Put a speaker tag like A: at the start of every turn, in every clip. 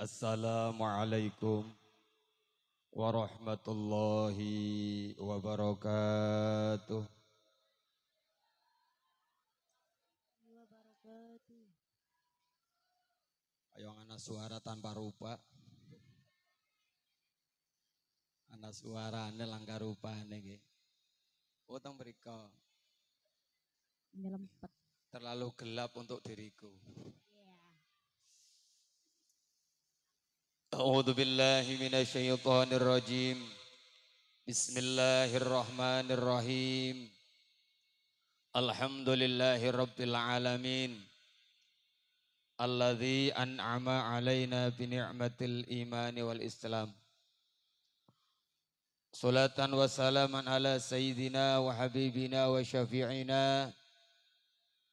A: Assalamualaikum warahmatullahi wabarakatuh. wabarakatuh. Ayo anak suara tanpa rupa. Anak suara ane langgar rupa ane ge. Oh, Utang beriko. Terlalu gelap untuk diriku. أعوذ بالله من الشيطان الرجيم بسم الله الرحمن الرحيم الحمد لله رب العالمين الذي أنعم علينا بنعمة الإيمان والإسلام صلاة وسلام على سيدنا وحبيبنا وشفيعنا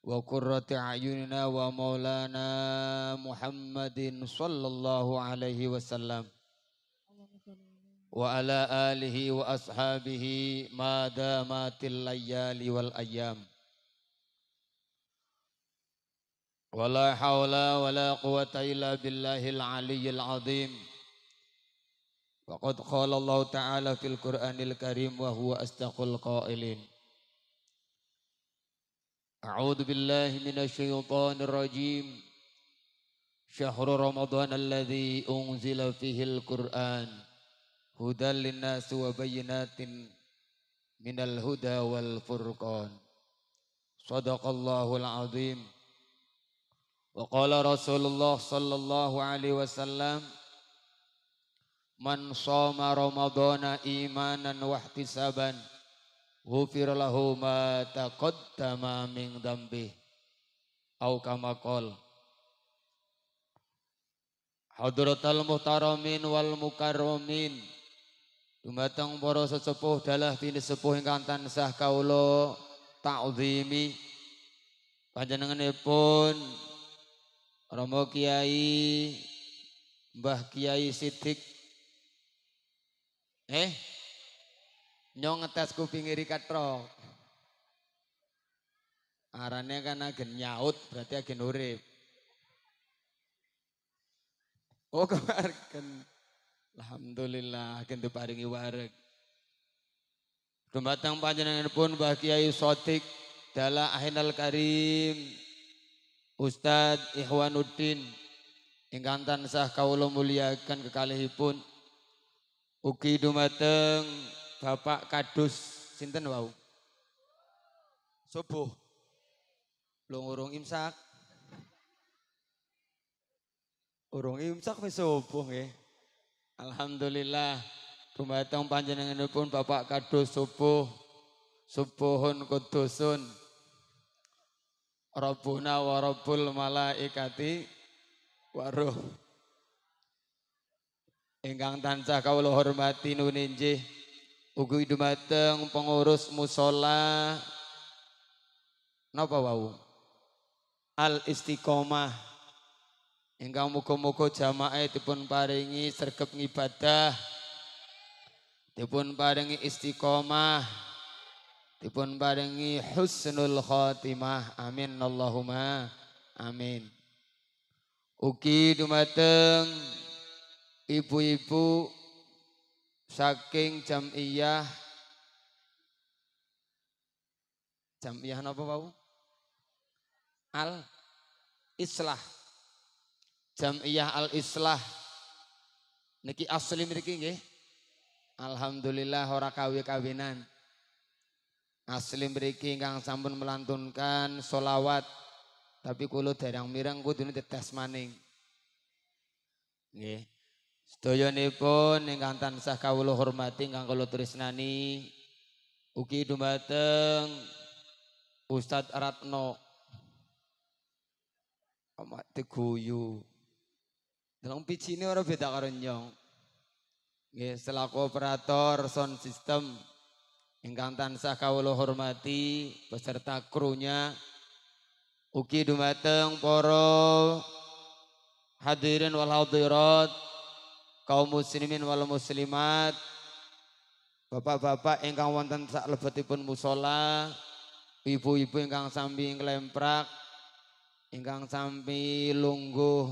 A: وقرة أعيننا ومولانا محمد صلى الله عليه وسلم وعلى آله وأصحابه ما دامت الليالي والأيام ولا حول ولا قوة إلا بالله العلي العظيم وقد قال الله تعالى في القرآن الكريم وهو أصدق القائلين أعوذ بالله من الشيطان الرجيم شهر رمضان الذي أنزل فيه القرآن هدى للناس وبينات من الهدى والفرقان صدق الله العظيم وقال رسول الله صلى الله عليه وسلم من صام رمضان إيمانا واحتسابا ghufir lahu ma taqaddama min dambi au kama qol Hadrotal muhtaramin wal mukarramin Dumateng para sesepuh dalah tini sepuh ingkang tansah kawula ta'zimi panjenenganipun Romo Kiai Mbah Kiai Sidik eh Nyong ngetes kuping iri katrok. Arane kan agen nyaut berarti agen urip. Oh kemarin Alhamdulillah agen diparingi wareg. Dumateng pun Mbah Kiai Sotik Dala Ahinal Karim Ustad Ikhwanuddin ingkang tansah kawula muliakan kekalihipun ugi dumateng Bapak Kadus sinten wau? Subuh. Lu urung imsak. Urung imsak wis subuh nggih. Alhamdulillah tumateng panjenenganipun Bapak Kadus subuh. Subuhun kudusun. Rabbuna wa Rabbul malaikati waruh, enggang Ingkang tansah kawula hormati nuninjih Ugi dumateng pengurus musola napa wau? Al Istiqomah ingkang muka-muka jamaah dipun paringi serkep ngibadah dipun paringi istiqomah dipun paringi husnul khotimah amin Allahumma amin ugi dumateng ibu-ibu saking iya, jamiyah iya, napa wau al islah iya al islah niki asli mriki nggih alhamdulillah ora kawin-kawinan asli mriki ingkang sampun melantunkan solawat tapi kulo derang mireng kudune tetes maning nggih Sedoyonipun ingkang tansah kawula hormati ingkang kula tresnani Uki dumateng Ustadz Ratno Amat teguyu Dalam ini orang beda karo nyong selaku operator sound system ingkang tansah kawula hormati beserta krunya Uki dumateng para hadirin wal hadirat kaum muslimin wal muslimat Bapak-bapak ingkang wonten sak lebetipun musola, ibu-ibu ingkang sambi nglemprak, ingkang sambi lungguh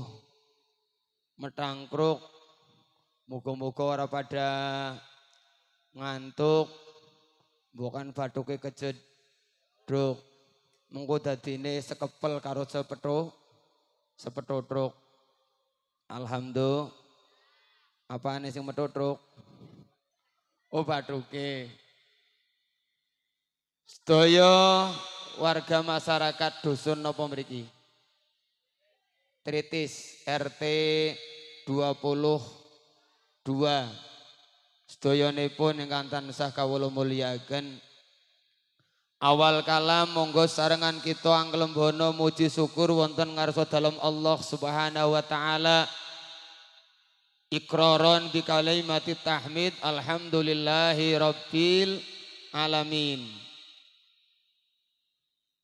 A: metangkruk, muga-muga ora pada ngantuk, bukan bathuke kejeduk. Mengko dadine sekepel karo sepethuk, truk, Alhamdulillah. Apane sing metutruk? obat oh, bathuke. setyo warga masyarakat dusun napa mriki? Tritis RT 22 yang ingkang tansah kawulo mulyakaken. Awal kala monggo sarengan kita angklembana muji syukur wonten ngarso dalam Allah Subhanahu wa taala ikroron bi kalimati tahmid alhamdulillahi rabbil alamin.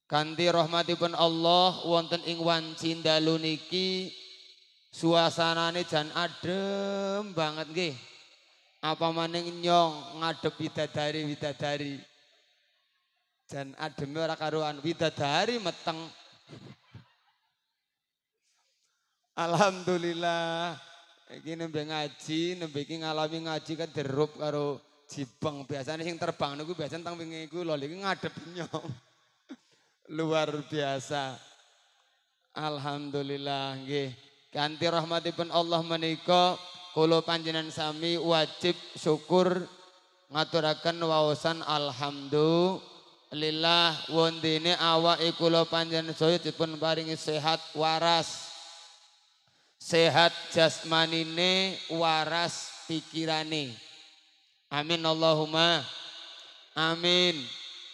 A: Kanti rahmatipun Allah wonten ing wanci dalu niki suasanane jan adem banget nggih. Apa maning nyong ngadep widadari widadari Jan ademe ora karuan widadari meteng. Alhamdulillah. Iki nembe ngaji, nembe iki ngalami ngaji kan derup karo jibeng. Biasanya sing terbang niku biasanya tang wingi iku lho iki ngadep nyong. Luar biasa. Alhamdulillah nggih. Ganti rahmatipun Allah menikah kulo panjenengan sami wajib syukur ngaturaken wawasan alhamdulillah wondene awake ikulo panjenengan sedaya dipun paringi sehat waras sehat jasmanine waras pikirane amin Allahumma amin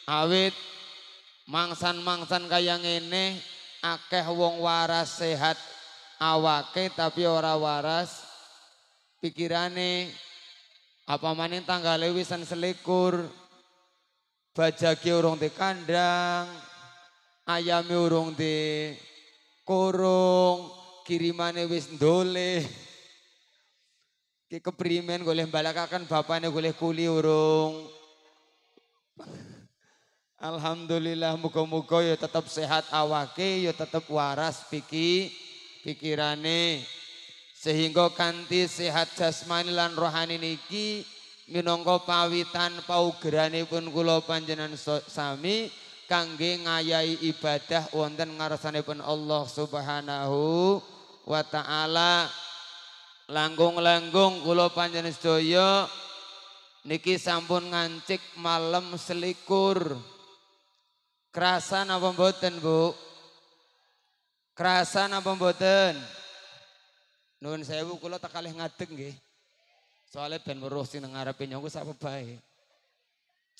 A: awit mangsan-mangsan kayak ini, akeh wong waras sehat awake tapi ora waras pikirane apa maning tanggal wisan selikur bajake urung di kandang ayam urung di kurung kirimane wis ndole. Ki keprimen goleh balakakan bapane goleh kuli urung. Alhamdulillah muga-muga ya tetap sehat awake ya tetap waras piki pikirane sehingga kanti sehat jasmani lan rohani niki minangka pawitan pun kula panjenengan sami kangge ngayahi ibadah wonten ngarsanipun Allah Subhanahu wa taala langgung-langgung kula panjenengan sedaya niki sampun ngancik malam selikur. Kerasan apa mboten, Bu? Kerasan apa mboten? Nuwun sewu kulo tak kalih ngadeg nggih. soalnya ben weruh sing ngarepe nyongku sak bae.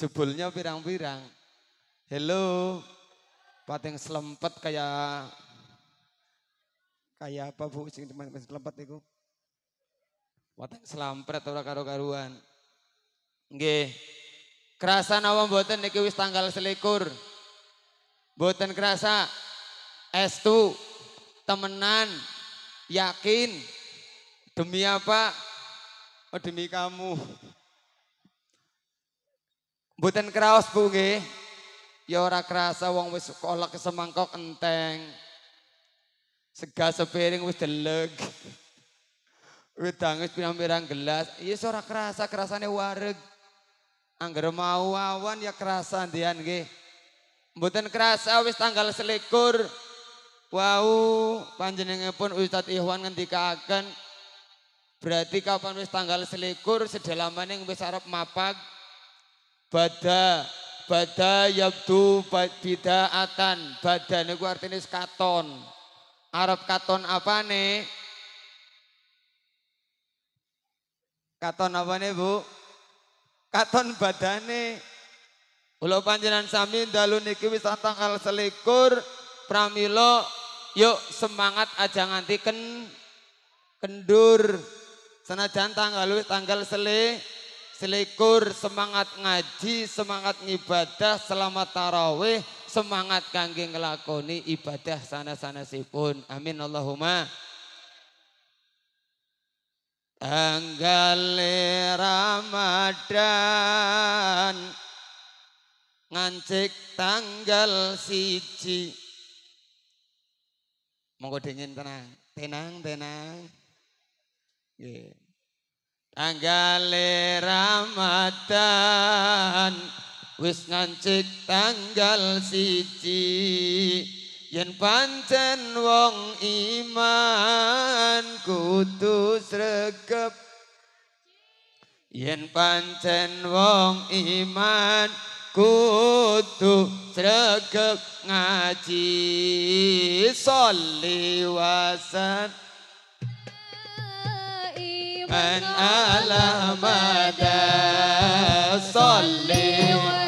A: Jebulnya pirang-pirang. Hello. Pating selempet kayak Kayak apa bu sing teman masih lempet iku? Watak selampret ora karo-karuan. Nggih. Kerasa nawa mboten niki wis tanggal selikur. Mboten kerasa. Estu temenan yakin demi apa? Oh demi kamu. Mboten kraos Bu nggih. Ya ora kerasa wong wis kolak semangkok enteng. Sega sepiring wis deleg wis tangis pirang-pirang gelas. Iya seorang kerasa kerasane wareg. Angger mau awan ya kerasa ndian nggih. Mboten kerasa wis tanggal selikur. Wau pun Ustadz Ikhwan ngendikaken berarti kapan wis tanggal selikur sedalaman yang wis arep mapag bada bada yabdu bida'atan badan niku artine katon Arab katon apa nih? Katon apa nih bu? Katon badane. Pulau panjenan sami dalu niki wis tanggal selikur pramilo yuk semangat aja nganti ken kendur senajan tanggal tanggal sele selikur semangat ngaji semangat ngibadah selamat tarawih semangat kangge ngelakoni ibadah sana-sanesipun. sana Amin Allahumma. Tanggal Ramadan ngancik tanggal siji. Monggo dingin tenang, tenang, tenang. Yeah. Tanggal Ramadan wis ngancik tanggal siji yen pancen wong iman kudu sregep yen pancen wong iman kudu sregep ngaji soliwasan iman ala madah soliwasan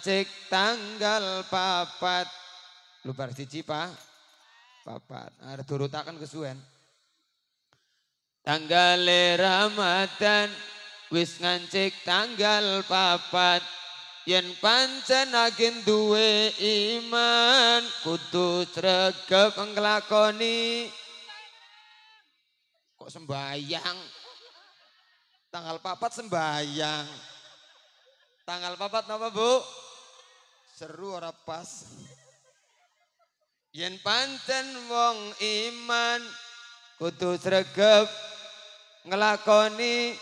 A: lancik tanggal papat. Lubar siji pak. Papat. Nah, ada turutakan kesuwen. Tanggal Ramadan wis ngancik tanggal papat. Yen pancen agen duwe iman kutu sregep ngelakoni kok sembayang tanggal papat sembayang tanggal papat apa bu Seru ora pas. Yen panten wong iman kudu sregep ngelakoni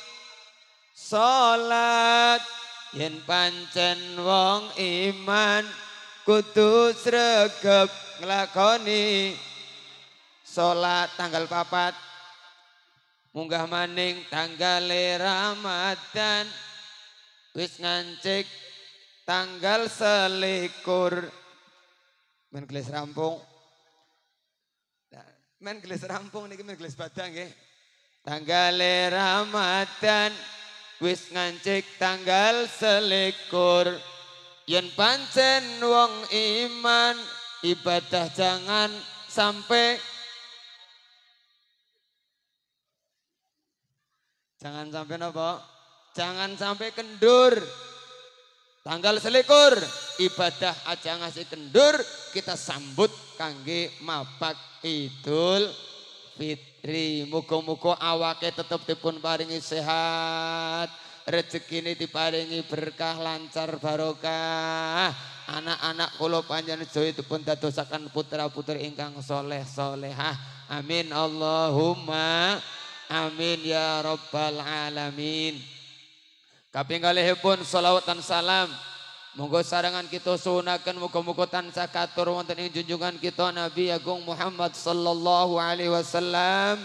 A: salat. Yen pancen wong iman kudu sregep ngelakoni salat tanggal papat munggah maning tanggal Ramadan wis ngancik Tanggal selikur. Men gelis rampung. Nah, men gelis rampung ini men gelis badang ya Tanggal Ramadhan, wis ngancik tanggal selikur. Yen pancen wong iman ibadah jangan sampai Jangan sampai nopo? Jangan sampai kendur. Tanggal selikur ibadah aja ngasih kendur kita sambut kangge mabak Idul Fitri. muko muko awake tetep dipun paringi sehat, rezeki ini diparingi berkah lancar barokah. Anak-anak panjang itu itu pun datosakan putra-putri ingkang soleh-solehah. Amin Allahumma amin ya rabbal alamin. Kaping pun salawat dan salam Monggo sarangan kita sunakan muka-muka tansah katur wonten ing junjungan kita Nabi Agung Muhammad sallallahu alaihi wasallam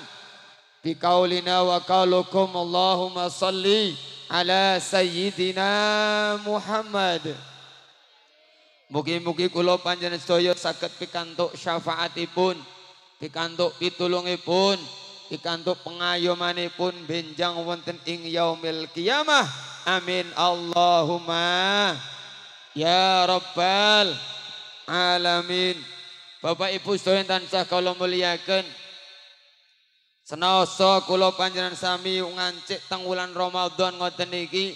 A: bi kaulina wa kaulukum Allahumma salli ala sayyidina Muhammad Mugi-mugi kula panjenengan sedaya saged pikantuk syafaatipun pikantuk pitulungipun pikantuk pengayomanipun benjang wonten ing yaumil kiamah Amin Allahumma Ya Rabbal Alamin Bapak Ibu sedaya tansah kalau muliakan Senoso kulo Panjenan sami ngancik tanggulan Ramadan ngoten iki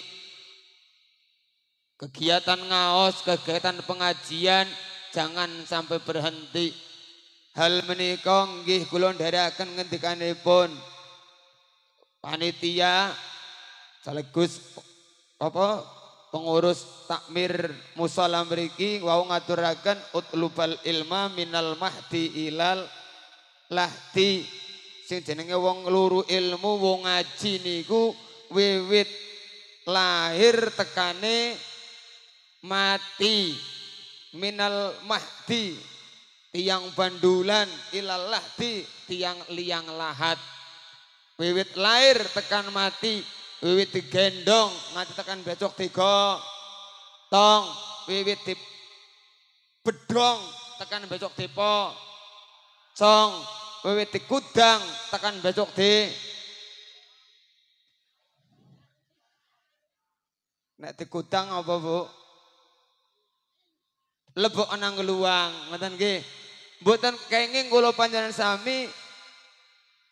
A: Kegiatan ngaos, kegiatan pengajian jangan sampai berhenti. Hal menikong Gih kulon dari akan ngendikanipun panitia sekaligus apa pengurus takmir musala mriki wau ngaturaken utlubal ilma minal mahdi ilal lahti sing jenenge wong luru ilmu wong ngaji niku wiwit lahir tekane mati minal mahdi tiang bandulan ilal lahti tiang liang lahat wiwit lahir tekan mati wiwit gendong, nganti tekan becok tiga tong wiwit di bedong tekan becok tipe song wiwit di kudang tekan becok di nek di kudang apa bu lebok anang luang ngeten ki mboten kenging kula panjenengan sami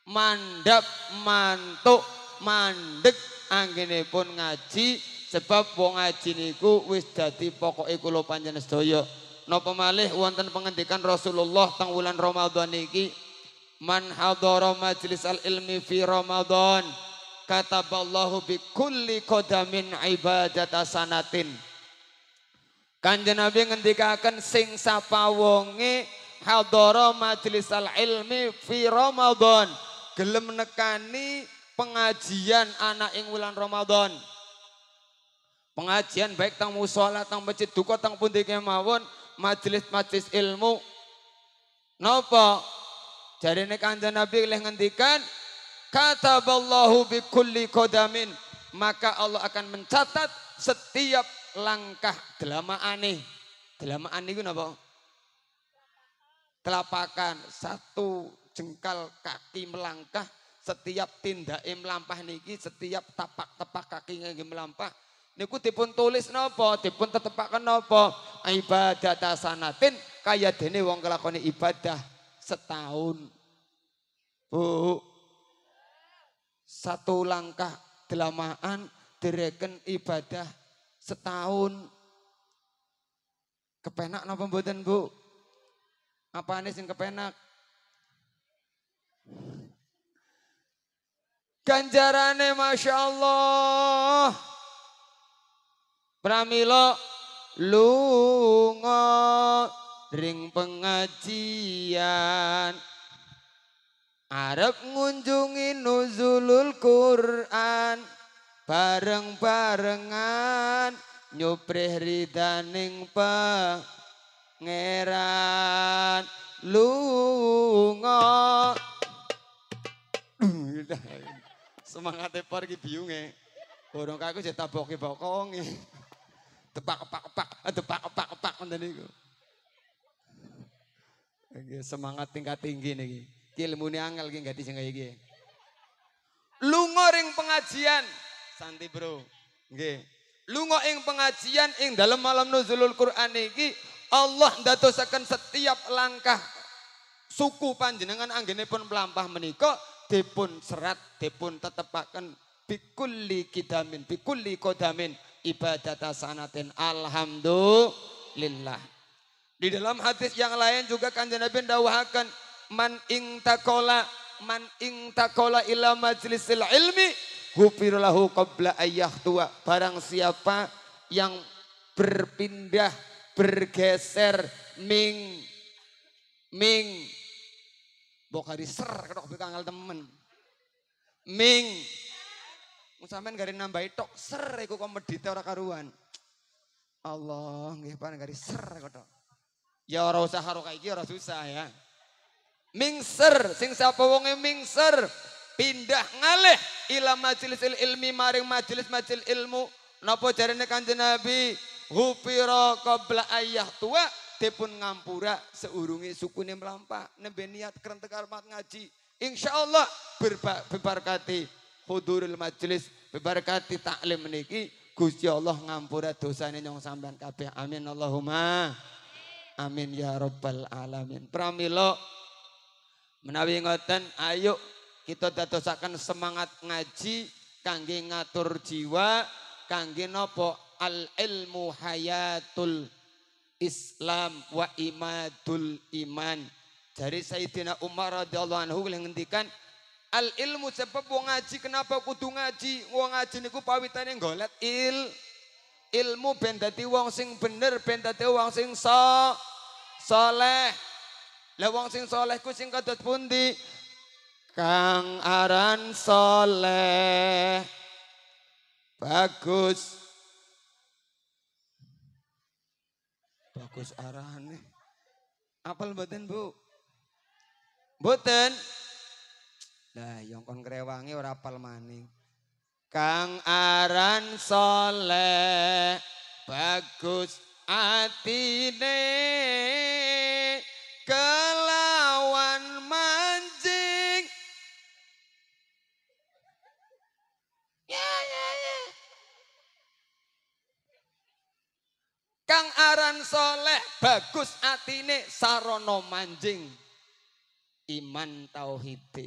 A: mandap mantuk mandek pun ngaji sebab wong ngaji niku wis dadi pokoke kula panjenengan sedaya. No malih wonten pengendikan Rasulullah teng wulan Ramadan iki man hadara majlis al ilmi fi Ramadan kataballahu bi kulli qadamin ibadat sanatin. Kanjeng Nabi ngendikaken sing sapa wongi hadara majlis al ilmi fi Ramadan gelem nekani pengajian anak ing bulan Ramadan. Pengajian baik tang musola, tang masjid duka, tang pundi kemawon, majelis majlis ilmu. Napa? Jadi ini kanjeng Nabi leh ngendikan, kata Allahu bi kulli kodamin, maka Allah akan mencatat setiap langkah delama aneh. Delama aneh itu napa? Telapakan satu jengkal kaki melangkah setiap tindake melampah niki, setiap tapak-tapak kaki yang melampah niku dipun tulis nopo, dipun tetepakan nopo, Ibadah tasanatin kaya dene wong kelakoni ibadah setahun. Bu. Satu langkah delamaan direken ibadah setahun. Kepenak nopo mboten, Bu? Apa nih sing kepenak? ganjarane Masya Allah pramilo lungo ring pengajian Arab ngunjungi nuzulul Quran bareng-barengan nyuprih ridaning pangeran lungo Semangat depar ki biunge. Borong kaku jek taboke bokongi. tepak tepak tepak, eh, tepak tepak tepak ngoten niku. gue, semangat tingkat tinggi nih, Ki ilmune angel ki ganti sing kaya lu ring pengajian. Santi, Bro. Nggih. Lunga ing pengajian ing dalam malam nuzulul Quran niki Allah datosakan setiap langkah suku panjenengan pun pelampah menikah dipun serat dipun tetepaken bikulli kidamin bikulli kodamin ibadat sanatin alhamdulillah di dalam hadis yang lain juga kanjeng Nabi dawuhaken man ing takola man ing takola ila majlisil ilmi hufirlahu qabla ayah tua barang siapa yang berpindah bergeser ming ming Bok hari ser kedok bekang temen. Ming. Musamen gari nambah itu ser iku medite ora karuan. Allah nggih pan garis ser ketok Ya ora usah karo gini orang susah ya. Ming ser sing sapa wonge ser pindah ngaleh ila majelis ilmi maring majelis majelis ilmu napa jarene kanjeng Nabi kau qabla ayah tua Tepun ngampura seurungi suku ini melampak nembe niat kerentek armat ngaji Insya Allah berbarkati hudurul majelis berbarkati taklim meniki. Gusti Allah ngampura dosa ini nyong sampean kabeh amin Allahumma amin ya rabbal alamin Pramilo. menawi ngoten ayo kita dadosakan semangat ngaji kangge ngatur jiwa kangge nopo al ilmu hayatul Islam wa imadul iman. Dari Sayyidina Umar radhiyallahu anhu yang ngendikan al ilmu sebab wong ngaji kenapa kudu ngaji? Wong ngaji niku pawitane golet il ilmu ben dadi wong sing bener, ben dadi wong sing so, saleh. Lah wong sing saleh ku sing kados pundi? Kang aran saleh. Bagus. Bagus arahane. Apal mboten, Bu? Mboten. Lah, yang kon kerewangi. ora apal maning. Kang aran soleh bagus atine kelas Kang aran soleh bagus atine sarono manjing. Iman tauhid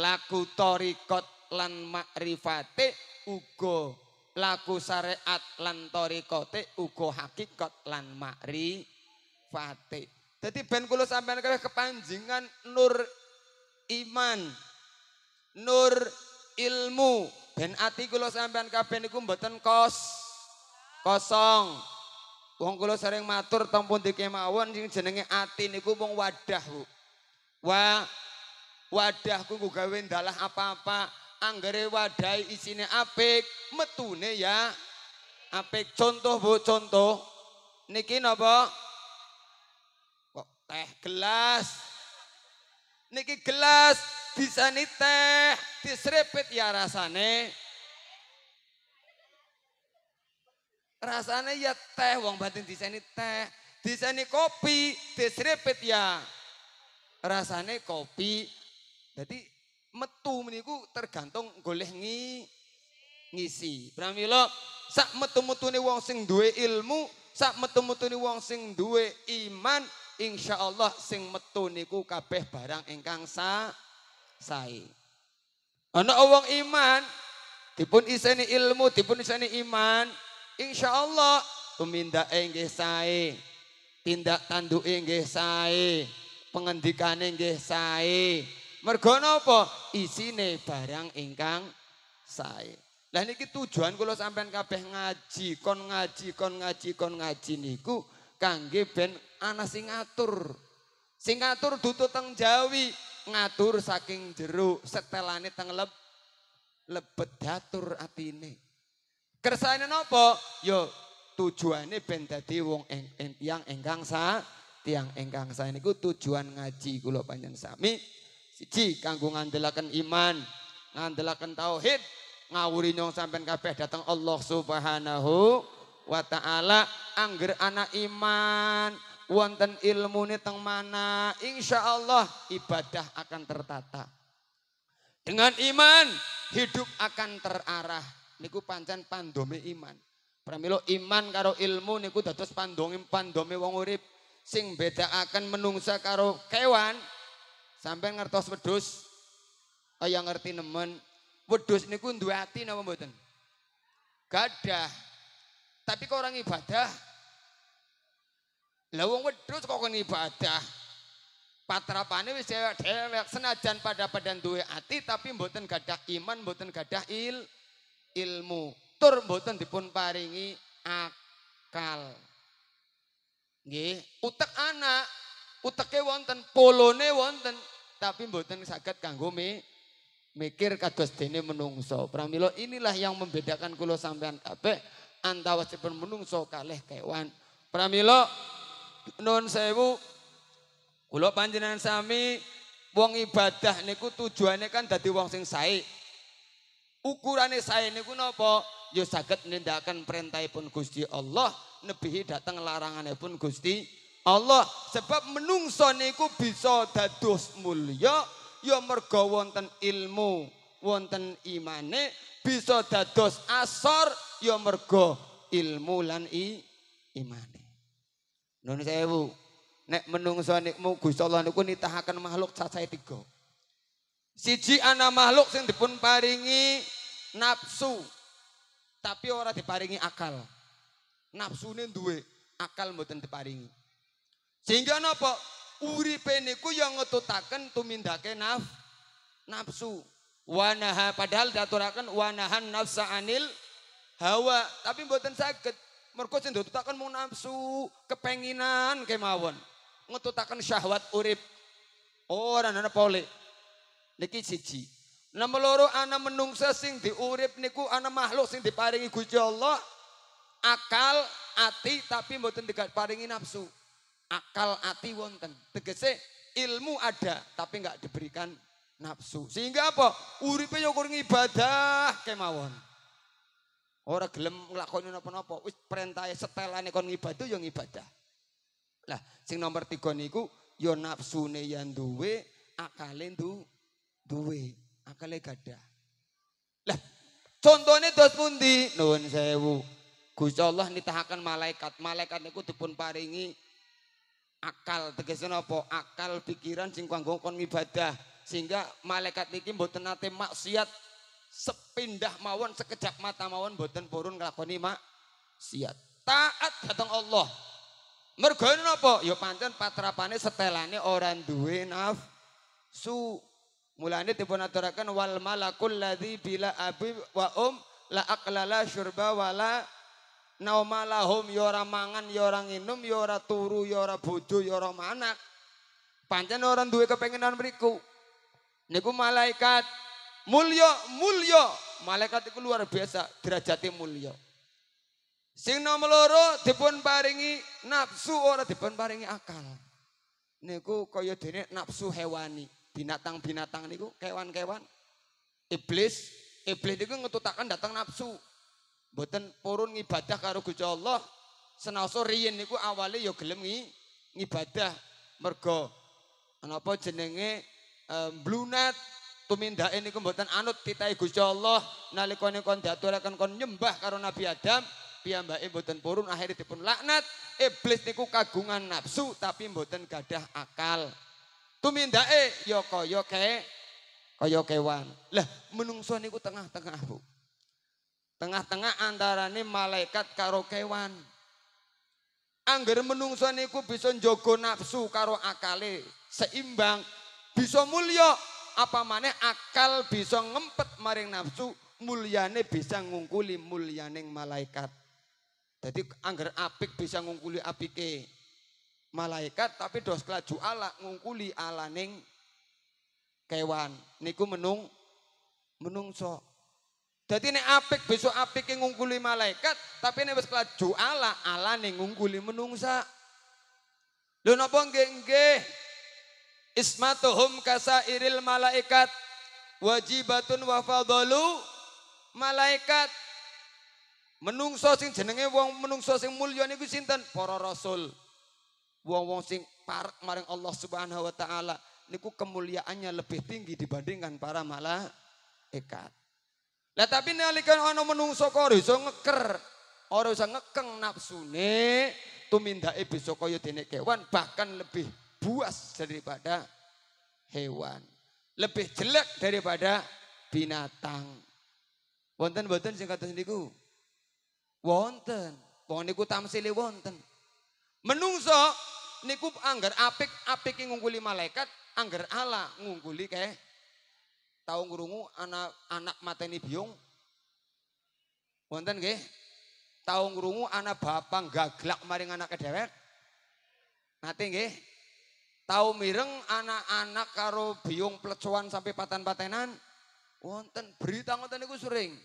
A: Laku torikot lan makrifate ugo. Laku syariat lan torikote ugo hakikat lan makrifate. Jadi ben kulo sampean kabeh kepanjingan nur iman, nur ilmu, ben ati kula sampean kabeh niku mboten kos kosong. Wong kula sering matur ta pun dikemawon sing jenenge ati niku wong wadah, Bu. Wa wadahku ku gawe ndalah apa-apa, anggere wadahi isine apik, metune ya apik. Contoh, Bu, contoh. Niki napa? Kok teh gelas. Niki gelas disani teh, disrepit ya rasane. Rasanya ya teh, wong batin diseni teh, diseni kopi, disrepit ya. Rasanya kopi. Jadi metu meniku tergantung goleh ngi, ngisi. Pramila ya, sak metu metu nih wong sing duwe ilmu, sak metu metu nih wong sing duwe iman, insya Allah sing metu niku kabeh barang engkang sa sae. Ana wong iman tipun iseni ilmu, tipun iseni iman, insya Allah tumindak inggih sae tindak tanduk inggih sae pengendikan inggih sae mergo napa isine barang ingkang sae lah niki tujuan kalau sampean kabeh ngaji kon ngaji kon ngaji kon ngaji niku kangge ben ana sing ngatur sing ngatur dutu teng jawi ngatur saking jeruk setelane teng lebet lebet atine ini Kersane nopo, Yo tujuane ben dadi wong eng, eng, tiang enggang sa tiang enggang sa niku tujuan ngaji kula panjang sami. Siji kanggo ngandelaken iman, ngandelaken tauhid, ngawuri nyong sampean kabeh datang Allah Subhanahu wa taala angger anak iman wonten ilmune teng mana insya Allah ibadah akan tertata dengan iman hidup akan terarah niku pancen pandome iman. pramilo iman karo ilmu niku dados pandonge pandome wong urip sing akan menungsa karo kewan. sampai ngertos wedhus? Kaya ngerti nemen. Wedhus niku duwe ati napa mboten? Gadah. Tapi kok orang ibadah? Lah wong wedhus kok kon ibadah? patrapane wis dewek senajan pada padan duwe ati tapi mboten gadah iman mboten gadah il ilmu tur mboten dipun paringi akal nggih utek anak uteke wonten polone wonten tapi mboten saged kanggo me mikir kados dene menungso pramila inilah yang membedakan kula sampean kabeh antawisipun menungso kalih kewan pramila nun sewu kula panjenengan sami wong ibadah niku tujuannya kan dadi wong sing sae Ukurannya saya ini niku napa? Ya menindakan perintah pun Gusti Allah, nebihi larangannya pun Gusti Allah. Sebab menungso niku bisa dados mulia, ya mergo wonten ilmu, wonten imane, bisa dados asor ya mergo ilmu lan i, imane. Nun sewu, nek menungso niku Gusti Allah niku nitahaken makhluk cacahe tiga. Siji anak makhluk sing dipun paringi nafsu. Tapi orang diparingi akal. Nafsu ini duwe, akal mboten diparingi. Sehingga napa? Uri yang yang ngetutaken tumindake naf nafsu. Wanaha padahal diaturaken wanahan nafsa anil hawa, tapi buatan sakit Mergo sing takkan mau nafsu, kepenginan kemauan. Ngetutakan syahwat urip. orang oh, pole. Niki siji. Nomor loro ana menungsa sing diurip niku ana makhluk sing diparingi Gusti Allah akal, ati tapi mboten dekat paringi nafsu. Akal ati wonten. Tegese ilmu ada tapi nggak diberikan nafsu. Sehingga apa? Uripe yo ya kurang ibadah kemawon. Ora gelem nglakoni napa-napa, wis perintahe setelane kon ngibadah yo ya ngibadah. Lah, sing nomor tiga niku yo ya nafsune yang duwe, akale duwe akale gadah. Lah, contohnya dos pundi? Nuwun sewu. Gusti Allah nitahaken malaikat. Malaikat niku dipun paringi akal tegese napa? Akal pikiran sing kanggo kon ibadah. Sehingga malaikat niki mboten nate maksiat sepindah mawon sekejap mata mawon mboten purun nglakoni maksiat. Taat datang Allah. Mergo napa? Ya pancen patrapane setelane orang duwe nafsu. Mulane dipunaturaken wal malakul ladzi bila abi wa um la aqlala syurba wala naumalahum hom ya ora mangan ya ora nginum ya ora turu ya ora bojo ya ora manak. Pancen ora duwe kepengenan beriku Niku malaikat mulya mulya. Malaikat iku luar biasa derajatnya mulio Sing nomor loro dipun paringi nafsu ora dipun paringi akal. Niku kaya dene nafsu hewani binatang-binatang niku, kewan-kewan, iblis, iblis niku ngetutakan datang nafsu. Mboten purun ngibadah karo Gusti Allah. senoso riyen niku awale ya gelem ngibadah mergo apa jenenge um, eh, blunat tumindake niku mboten anut titahe Gusti Allah nalika niku diaturaken kon nyembah karo Nabi Adam piyambake mboten purun pun laknat iblis niku kagungan nafsu tapi mboten gadah akal Tumindake ya kaya ke kaya kewan. Lah menungso niku tengah-tengah, Bu. Tengah-tengah antarane malaikat karo kewan. Angger menungso niku bisa njogo nafsu karo akale seimbang, bisa mulio apa mana akal bisa ngempet maring nafsu, muliane bisa ngungkuli mulianing malaikat. Jadi angger apik bisa ngungkuli apike malaikat tapi dos kelaju ala ngungkuli ala ning kewan niku menung menungso jadi nih apik besok apik yang ngungkuli malaikat tapi nih besoklah kelaju ala ala ning ngungkuli menungsa lho nopo ngge nggih ismatuhum iril malaikat wajibatun wafal malaikat menungso sing jenenge wong menungso sing mulia niku sinten para rasul Wong-wong sing parek maring Allah Subhanahu wa taala niku kemuliaannya lebih tinggi dibandingkan para malaikat. Lah tapi nalika ana menungso kok iso ngeker, ora iso ngekeng nafsune, tumindake bisa kaya dene kewan bahkan lebih buas daripada hewan. Lebih jelek daripada binatang. Wonten wonten sing kados niku. Wonten. Wong niku tamsile wonten. Menungso niku anggar apik apik yang ngungguli malaikat, anggar ala ngungguli kayak tahu ngurungu anak anak mata biung, wonten gak? Tahu ngurungu anak bapak gaglak maring anak kedewek, nanti gak? Tahu mireng anak-anak karo biung pelecuan sampai patan patenan wonten berita wonten niku sering,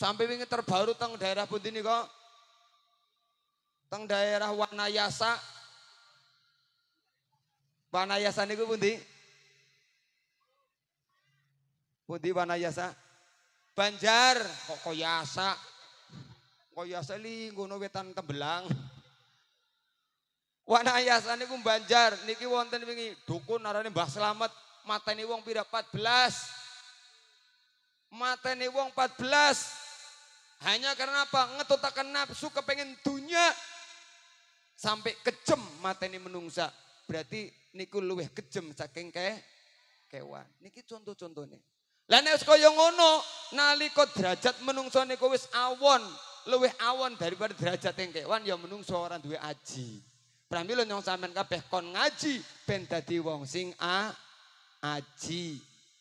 A: sampai ingin terbaru teng daerah pun ini kok, Teng daerah Wanayasa. Wanayasa niku pundi? Pundi Wanayasa? Banjar, kok koyasa. Koyasa li ngono wetan tembelang. Wanayasa niku Banjar, niki wonten wingi dukun arane Mbah Slamet mateni wong pira 14. Mateni wong 14. Hanya karena apa? Ngetutakan nafsu kepengen dunia. Sampai kejem mateni menungsa. Berarti niku luweh kejem saking ke kewan. Niki contoh nih Lah nek kaya ngono, nalika derajat menungso niku wis awon, luweh awon daripada derajat yang kewan ya menungso ora duwe aji. Prambi nyong sampean kabeh kon ngaji ben dadi wong sing a aji.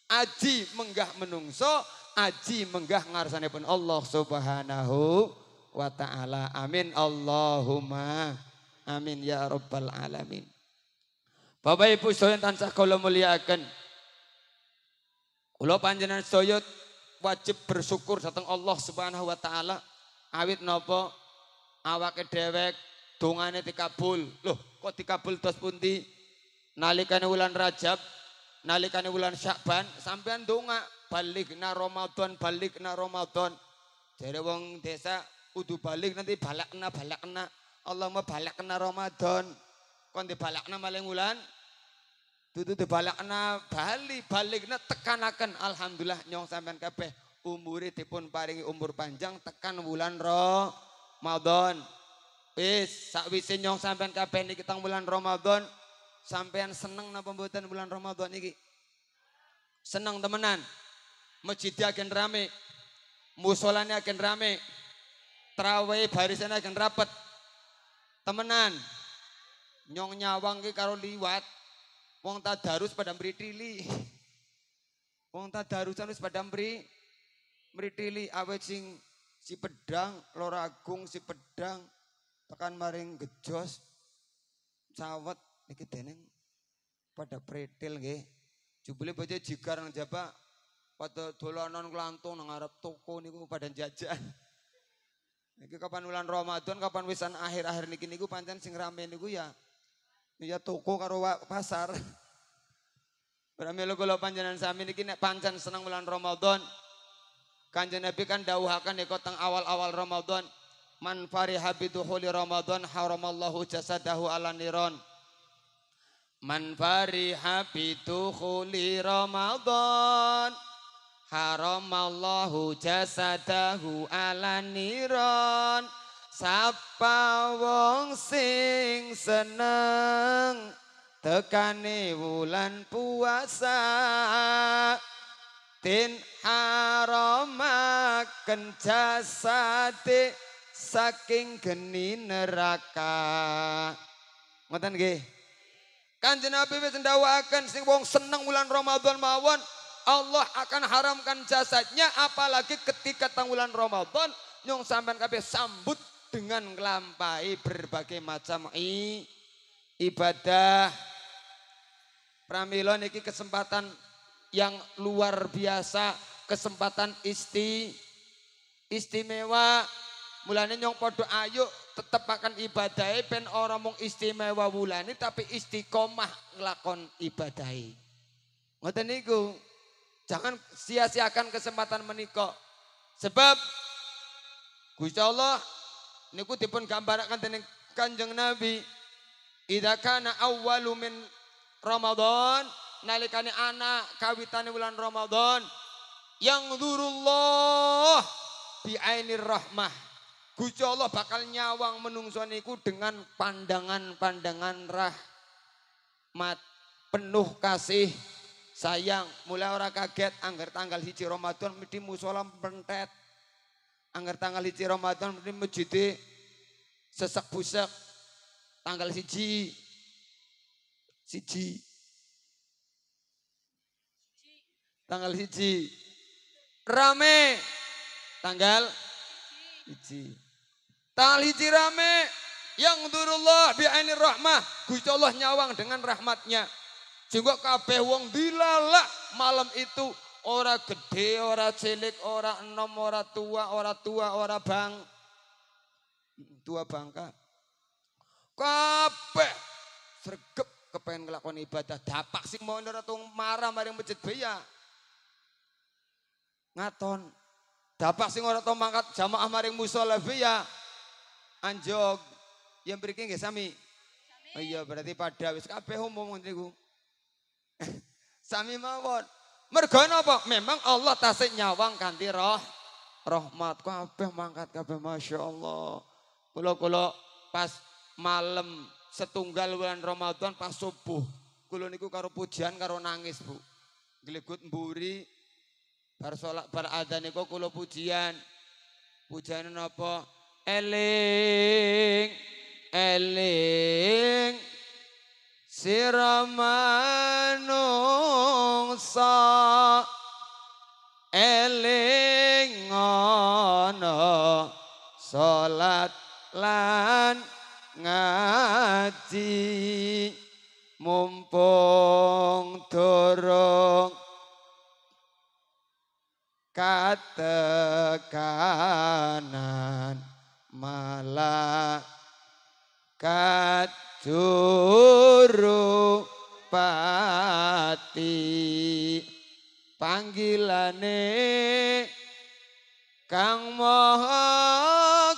A: Aji menggah menungso, aji menggah ngarsane pun Allah Subhanahu wa taala. Amin Allahumma Amin ya rabbal alamin. Bapak Ibu saya tansah kula muliakan. Kula panjenengan saya wajib bersyukur datang Allah Subhanahu wa taala awit nopo awake dhewek dongane dikabul. Loh, kok dikabul dos pundi? nalikannya wulan Rajab, nalikannya wulan Syakban, sampean donga balikna Ramadan, balikna Ramadan. Jare wong desa kudu balik nanti balakna balakna. Allah mau balik kena Ramadan. Kon di kena maling wulan. balak kena bali Balik tekan tekanakan, alhamdulillah nyong sampean kabeh Umuri tipun paringi umur panjang tekan wulan Ramadan. Wis sakwise nyong sampean kepeh niki kita bulan Ramadan sampean seneng na pembuatan bulan Ramadan ini. Seneng temenan. Masjidnya akan rame. musolahnya akan rame. Terawih barisannya akan rapat temenan nyong nyawang ke karo liwat wong tadarus pada mritili wong tadarusan wis pada beri mritili awet sing si pedang loragung si pedang tekan maring gejos sawet niki deneng pada pretil nggih jubile baca jigar nang jaba pada dolanan kelantong nang arep toko niku pada jajan Niki kapan bulan Ramadan, kapan wisan akhir-akhir niki niku pancen sing rame niku ya ya toko karo pasar. Berami lo kalau panjenengan sami niki nek pancen seneng bulan Ramadan. Kanjeng Nabi kan dawuhaken nek teng awal-awal Ramadan, man fariha biduhuli Ramadan haramallahu jasadahu ala niron. Man fariha biduhuli Ramadan haramallahu jasadahu ala niron sapa wong sing seneng Tekani wulan puasa din haramaken jasate saking geni neraka ngoten nggih Kanjeng Nabi wis ndawakaken sing wong seneng wulan Ramadan mawon Allah akan haramkan jasadnya apalagi ketika tanggulan Ramadan nyong sampean kabeh sambut dengan ngelampai berbagai macam i, ibadah. Pramila niki kesempatan yang luar biasa, kesempatan isti istimewa. Mulane nyong podo ayo tetap akan ibadahi ben ora mung istimewa wulane tapi istiqomah nglakon ibadahi. Ngoten niku. Jangan sia-siakan kesempatan menikah. Sebab Gusti Allah niku dipun gambaraken dening Kanjeng Nabi Idza kana awwalu min Ramadan nalikane anak kawitane bulan Ramadan yang dzurullah bi ainir rahmah Gusti Allah bakal nyawang menungso niku dengan pandangan-pandangan rahmat penuh kasih Sayang, mulai orang kaget anggar tanggal hiji Ramadan mesti musola bentet. Anggar tanggal hiji Ramadan mesti masjid sesek busek. Tanggal hiji siji tanggal hiji rame tanggal hiji. tanggal hiji rame yang durullah bi'ainir rahmah Gusti Allah nyawang dengan rahmatnya sehingga kabeh wong dilalak malam itu ora gede, ora cilik, ora enom, ora tua, ora tua, ora bang tua bangka. Kabeh sregep kepengen ngelakon ibadah. Dapak sih mau ora marah maring masjid beya. Ngaton. Dapak sing ora tau mangkat jamaah maring musala beya. Anjog. Yang berikin gak sami. Oh iya berarti pada wis kabeh umum niku. Sami mawon. Mergo napa? Memang Allah tasik nyawang ganti roh rahmat kabeh mangkat kabeh Masya Allah. Kula-kula pas malam setunggal bulan Ramadan pas subuh kula niku karo pujian karo nangis Bu. Glegut mburi bar salat bar adzan niku kula pujian. Pujian napa? Eling eling siramanungsa eling ana salat lan ngaji mumpung durung katekanan malah kat Durupati panggilane Kang Maha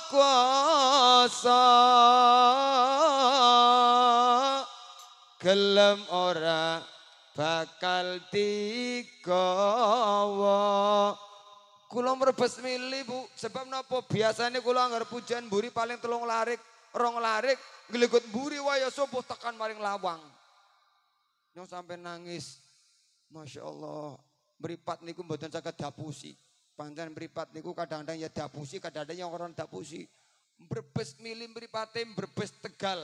A: Kuasa gelem ora bakal digawa kula merebes mili Bu sebab napa biasane kula anggar pujian mburi paling telung larik rong larik ngelikut buri waya subuh tekan maring lawang. Nyong sampai nangis. Masya Allah. Beripat niku mboten saged dapusi. Pancen beripat niku kadang-kadang ya dapusi, kadang-kadang yang orang dapusi. Brebes milih beripate brebes tegal.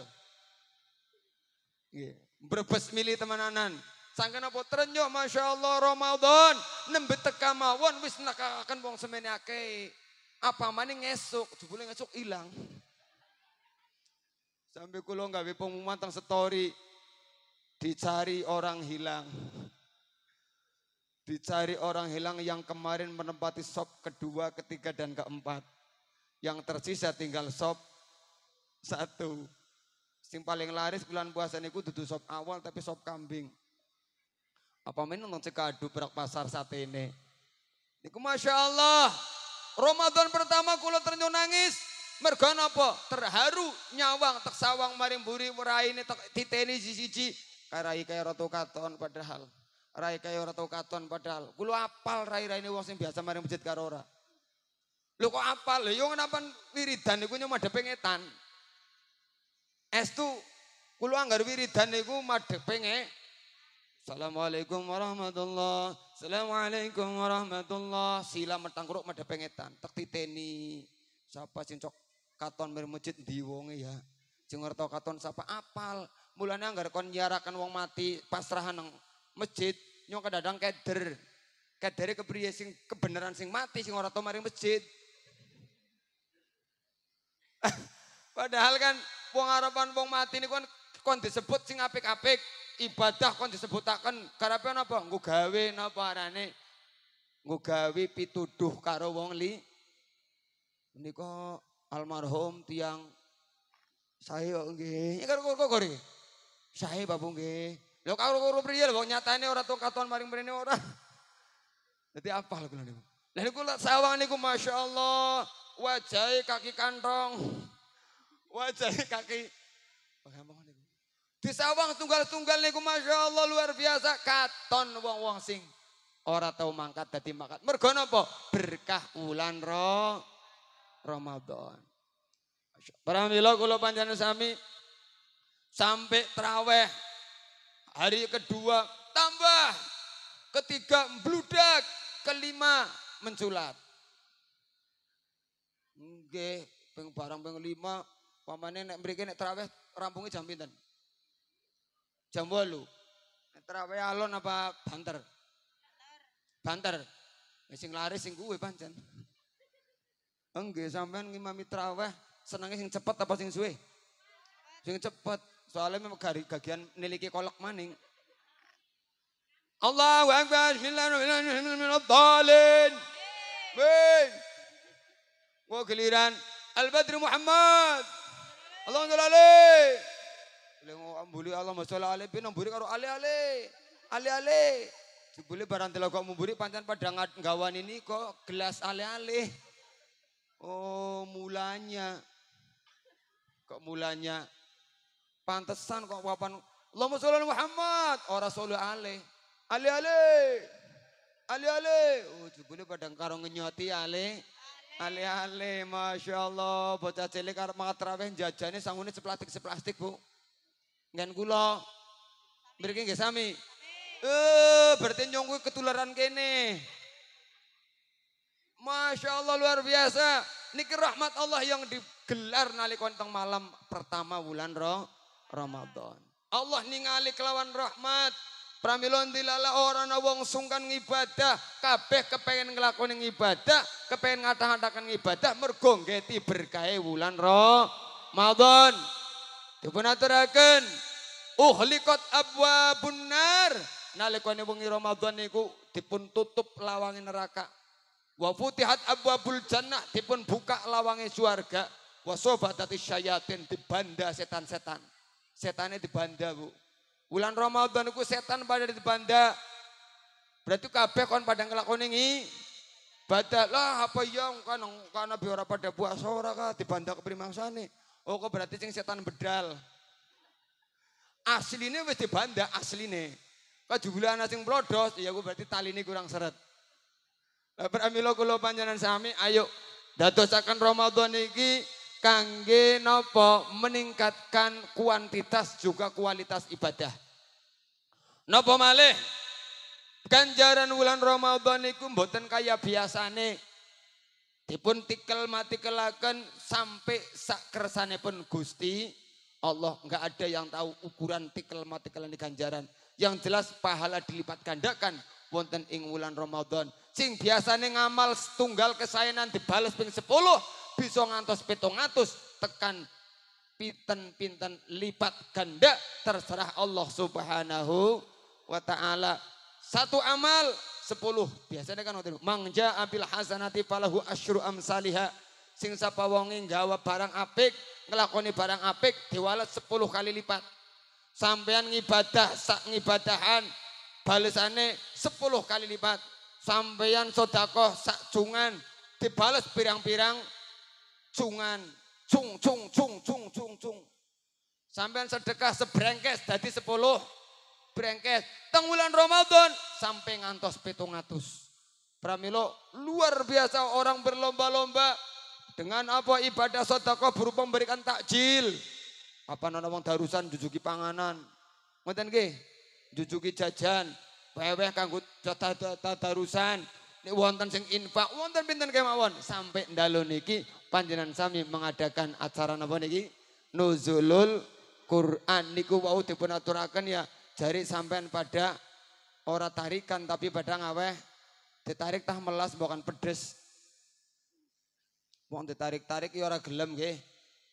A: berbes Brebes teman temenanan. Sangka apa terenyok Masya Allah Ramadan. Nembet teka mawon wis nakakan wong semene kei, Apa maning tuh jebule ngesuk ilang. Sampai kulo nggak pengumuman teng story dicari orang hilang. Dicari orang hilang yang kemarin menempati sop kedua, ketiga, dan keempat. Yang tersisa tinggal sop satu. Sing paling laris bulan puasa niku dudu sop awal tapi sop kambing. Apa main nonton cekadu berak pasar sate ini. Niku Masya Allah. Ramadan pertama kulo ternyata nangis. Mergo napa? Terharu nyawang teksawang maring buri tak titeni siji-siji. Karai kaya ratu katon padahal. Rai kaya ratu katon padahal. Kulo apal rai rai wong sing biasa maring masjid karo ora. Lho kok apal? Lho yo kenapa wiridan niku nyemadhepe ngetan? Estu kulo anggar wiridan niku madhepe ngetan. Assalamualaikum warahmatullah. Assalamualaikum warahmatullah. Sila metangkruk mada pengetan. Tek titeni. Siapa sing cok katon mir masjid diwongi ya. Jengar tau katon siapa apal. Mulanya anggar kon nyarakan wong mati pasrahan nang masjid nyong kadang keder. Kedere kepriye sing kebenaran sing mati sing ora tau maring masjid. Padahal kan wong harapan wong mati ini kan kon disebut sing apik-apik ibadah kon disebutaken karepe napa nggo gawe napa arane nggo gawe pituduh karo wong li menika almarhum tiang saya nggih. Ini ya karo kok kori. Saya babu nggih. Lho karo karo priye lho nyatane ora tuh katon maring mrene ora. Dadi apal kula niku. Lah niku sawang niku masyaallah wajahe kaki kantong. Wajahe kaki pengampung niku. Di sawang tunggal-tunggal niku masyaallah luar biasa katon wong-wong sing ora tau mangkat dadi mangkat. Mergo napa? Berkah wulan roh. Ramadan. Para mila kula panjenengan sami sampai traweh hari kedua tambah ketiga bludak kelima menculat nggih ping barang ping lima pamane nek mriki nek traweh rampunge jam pinten jam 8 nek traweh alon apa banter banter sing laris sing kuwe pancen Enggak sampean ngimami traweh senangnya sing cepet apa sing suwe? Sing cepet. Soalnya memang gagian niliki kolok maning. Allahu Akbar. Bismillahirrahmanirrahim. Baik. Gua giliran. Al-Badri Muhammad. Allahumma sholli alaihi. Lengo ambuli Allah masalah ale bin ambuli karo ale ale. Ale ale. Boleh barang telah telaga mumburi pancen padha gawan ini kok gelas ale ale. Oh mulanya. Kok mulanya? Pantesan kok wapan. Allahumma sholli Muhammad. Oh Rasul Ali. Ali Ali. Ali Ali. Oh jubule padang karo ngenyoti Ali. Ali Ali. Masya Allah. Bocah cilik karo matraweh jajane sangune seplastik-seplastik bu. Ngen kula. Mriki nggih sami. Eh, berarti nyong ketularan kene. Masya Allah luar biasa. Niki rahmat Allah yang digelar nali teng malam pertama bulan roh Ramadan. Allah ningali kelawan rahmat. Pramilon dilala orang oh, awong sungkan ngibadah, kabeh kepengen ngelakoni ibadah, kepengen ngatah-ngatakan ibadah mergonggeti ngeti bulan roh Ramadan. Dipunaturaken uhliqat abwa bunar. nali wengi Ramadan niku dipun tutup lawangi neraka Wa futihat abwabul jannah dipun buka lawange swarga wa sobatati syayatin dibanda setan-setan. Setannya dibanda, Bu. Bulan Ramadan iku setan pada dibanda. Berarti kabeh kon pada kelakoni ngi lah apa ya kan karena biar pada puasa ora kah dibanda keprimangsane. Oh kok berarti sing setan bedal. Asline wis dibanda asline. Kok jubulan asing plodos ya gue berarti tali ini kurang seret. Pramila kula panjangan sami ayo dadosaken Ramadan ini kangge napa meningkatkan kuantitas juga kualitas ibadah. Napa malih ganjaran wulan Ramadan niku mboten kaya biasane. Dipun tikel mati kelakan sampai sak pun Gusti Allah nggak ada yang tahu ukuran tikel mati di ganjaran. Yang jelas pahala dilipat gandakan wonten ing wulan Ramadan. Cing biasanya ngamal setunggal kesayanan dibalas ping 10 bisa ngantos pitung atus tekan pinten-pinten lipat ganda terserah Allah Subhanahu wa taala. Satu amal sepuluh biasanya kan waktu itu mangja abil hasanati falahu asyru amsaliha sing sapa wonge jawab barang apik ngelakoni barang apik diwalat sepuluh kali lipat sampean ngibadah sak ngibadahan balesane sepuluh kali lipat Sampeyan sodakoh sak jungan dibales pirang-pirang cungan Cung cung cung cung cung cung. Sampeyan sedekah sebrengkes jadi sepuluh brengkes. Tengulan Ramadan sampai ngantos pitung atus. Pramilo luar biasa orang berlomba-lomba dengan apa ibadah sodakoh berupa memberikan takjil. Apa nona wong darusan jujuki panganan. Ngoten nggih, jujuki jajan, peweh kanggo tatarusan nek wonten sing infak wonten pinten kemawon sampai dalu niki panjenengan sami mengadakan acara napa niki nuzulul Quran niku wau dipun aturaken ya jari sampean pada ora tarikan tapi pada ngaweh ditarik tah melas bukan pedes wong ditarik-tarik ya ora gelem nggih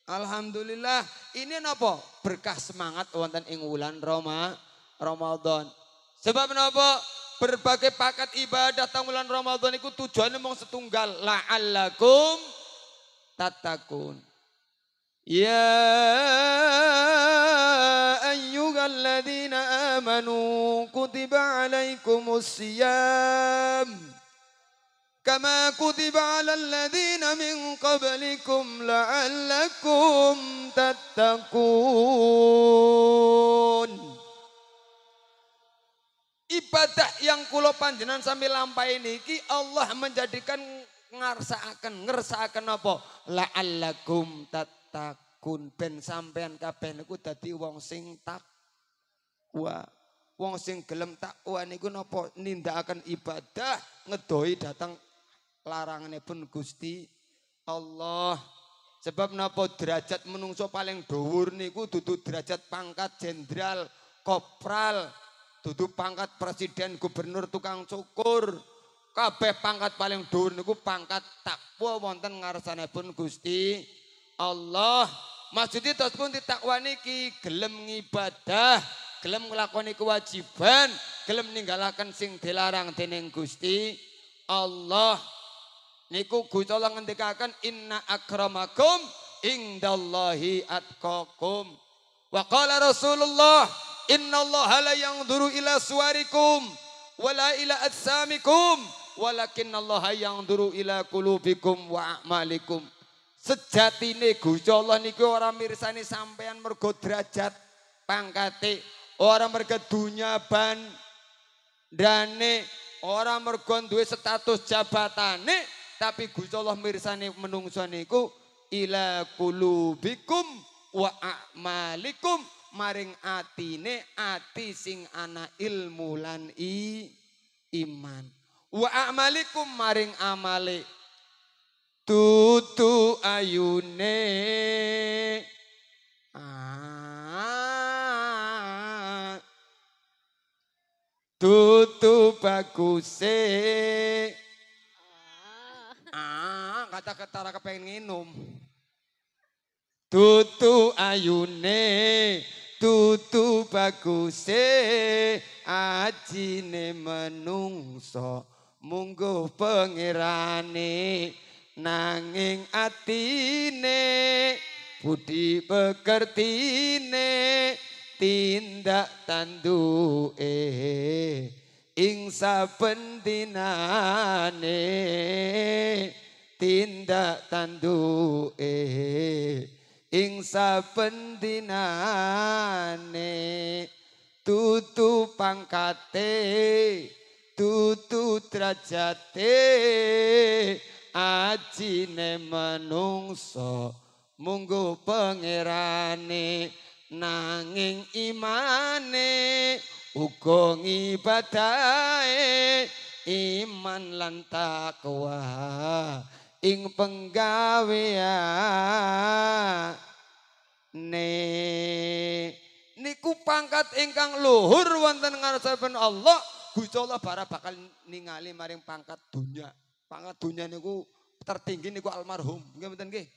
A: Alhamdulillah ini napa berkah semangat wonten ing wulan Roma Ramadan Sebab nopo Berbagai paket ibadah tanggulan Ramadan itu tujuannya mau setunggal. La'allakum tatakun. Ya ayyuhalladzina amanu kutiba alaikumus siyam. kama كتب min qablikum من قبلكم tatakun. yang kulo panjenan sambil lampai niki Allah menjadikan akan ngerasa akan apa la'allakum tatakun ben sampean kabeh niku tadi wong sing takwa wong sing gelem takwa niku ninda akan ibadah ngedoi datang pun Gusti Allah sebab napa derajat menungso paling dhuwur niku dudu derajat pangkat jenderal kopral duduk pangkat presiden, gubernur, tukang cukur. Kabeh pangkat paling dhuwur niku pangkat takwa wonten ngarsanipun Gusti Allah. Masjid itu pun ditakwa niki gelem ngibadah, gelem nglakoni kewajiban, gelem ninggalaken sing dilarang dening Gusti Allah. Niku Gusti Allah ngendikaken inna akramakum indallahi atqakum. Wa qala Rasulullah innallaha la yanzuru ila suwarikum wala ila atsamikum walakinallaha yanzuru ila qulubikum wa a'malikum. Sejatine Gusti Allah niku ora mirsani sampean mergo derajat pangkate, ora mergo dunya ban dane, ora mergo duwe status jabatane, tapi Gusti Allah mirsani menungso niku ila qulubikum wa a'malikum maring atine ati sing ana ilmu lan i iman wa amalikum maring amale tutu ayune ah tutu baguse ah, ah kata-kata kepengen minum tutu ayune kutu bakuse ajine menungso mungguh pengirane nanging atine budi pekertine tindak tandu eh ing sabendinane tindak tandu eh ing saben dinane tutu pangkate tutu derajate ajine menungso munggo pangerane nanging imane uga ngibadae iman lan takwa ing ne, niku pangkat ingkang luhur wonten ngarsaipun Allah Gusti Allah bara bakal ningali maring pangkat dunya pangkat dunya niku tertinggi niku almarhum nggih mboten nggih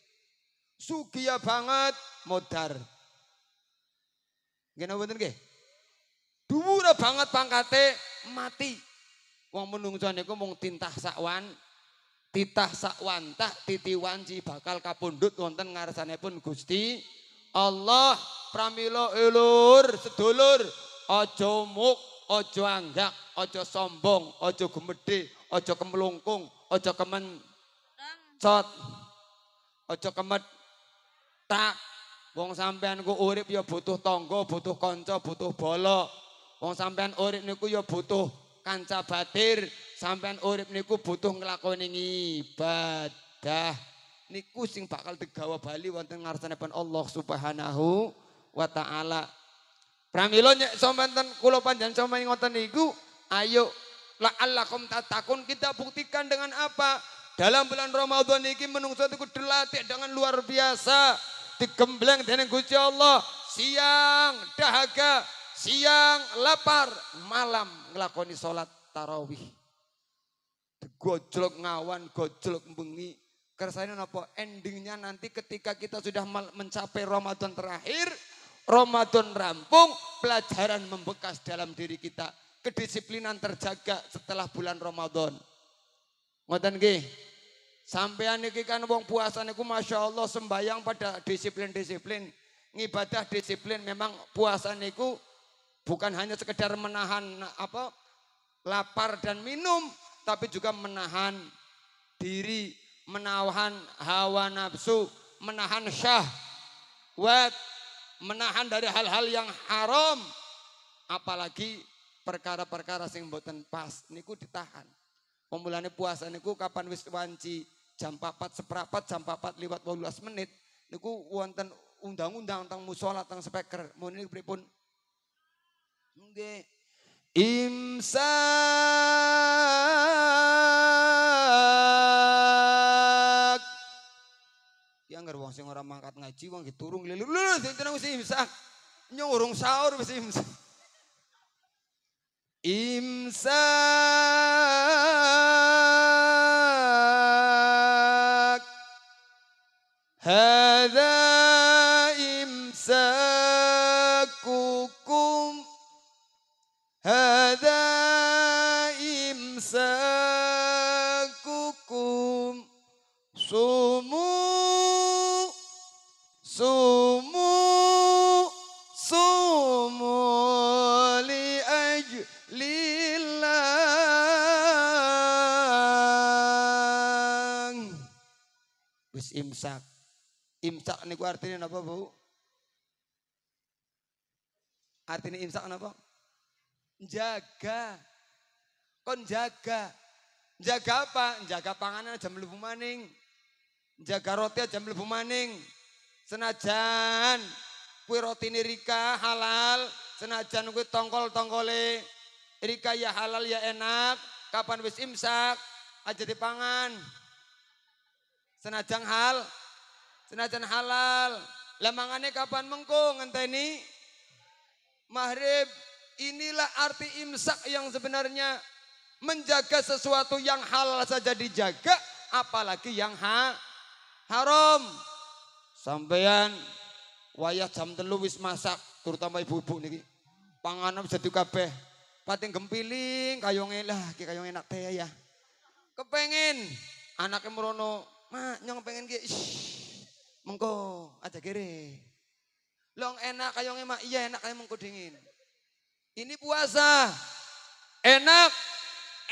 A: sugiya banget modar nggih mboten nggih dhuwur banget pangkate mati wong menungso niku mung tintah sakwan titah sakwantah titiwanci bakal kapundhut wonten ngarsanipun Gusti Allah pramila ulur sedulur aja muk aja anggak aja sombong aja gumedhe aja kemlungkung aja kemen cot aja kemet tak wong sampean ku urip ya butuh tangga butuh kanca butuh bala wong sampean urip niku ya butuh kanca batir sampean urip niku butuh ini, ibadah. Niku sing bakal digawa bali wonten ngarsanipun Allah Subhanahu wa taala. Pramila nyek sampean kula panjenengan sampean ngoten niku, ayo la'allakum tatakun kita buktikan dengan apa? Dalam bulan Ramadan ini menungso itu dilatih dengan luar biasa. Digembleng dengan Gusti Allah. Siang dahaga, siang lapar, malam ngelakoni sholat tarawih gojlok ngawan, gojlok bengi. Kersane apa? Endingnya nanti ketika kita sudah mencapai Ramadan terakhir, Ramadan rampung, pelajaran membekas dalam diri kita. Kedisiplinan terjaga setelah bulan Ramadan. Ngoten nggih. sampai niki kan wong puasa niku Masya Allah sembayang pada disiplin-disiplin. Ngibadah disiplin memang puasa niku bukan hanya sekedar menahan apa lapar dan minum, tapi juga menahan diri, menahan hawa nafsu, menahan syahwat, menahan dari hal-hal yang haram, apalagi perkara-perkara sing mboten pas niku ditahan. Pemulane puasa niku kapan wis wanci jam 4 seperempat, jam 4 lewat 18 menit niku wonten undang-undang tentang musola tentang speaker. Mun niku pripun? Nggih imsak yang nggak wong sing mangkat ngaji wong ki turu lu lho sinten wis imsak nyurung sahur wis imsak imsak hadza imsak. Imsak niku artinya apa, Bu? Artinya imsak apa? Jaga. Kon jaga. Jaga apa? Jaga panganan jam lebu maning. Jaga roti jam lebu maning. Senajan kue roti ini Rika halal, senajan kue tongkol-tongkole Rika ya halal ya enak, kapan wis imsak aja dipangan. Senajan hal, senajan halal. lemangannya kapan mengko ini? Mahrib, Inilah arti imsak yang sebenarnya menjaga sesuatu yang halal saja dijaga, apalagi yang ha haram. sampaian wayah jam telu wis masak, terutama ibu-ibu nih Panganan bisa kabeh. Pating gempiling, kayong lah, kayong enak teh ya. Kepengen anaknya merono Mak, nyong pengen ki. Mengko, aja kere. Long enak kayongnya mak, iya enak kayak mengko dingin. Ini puasa. Enak,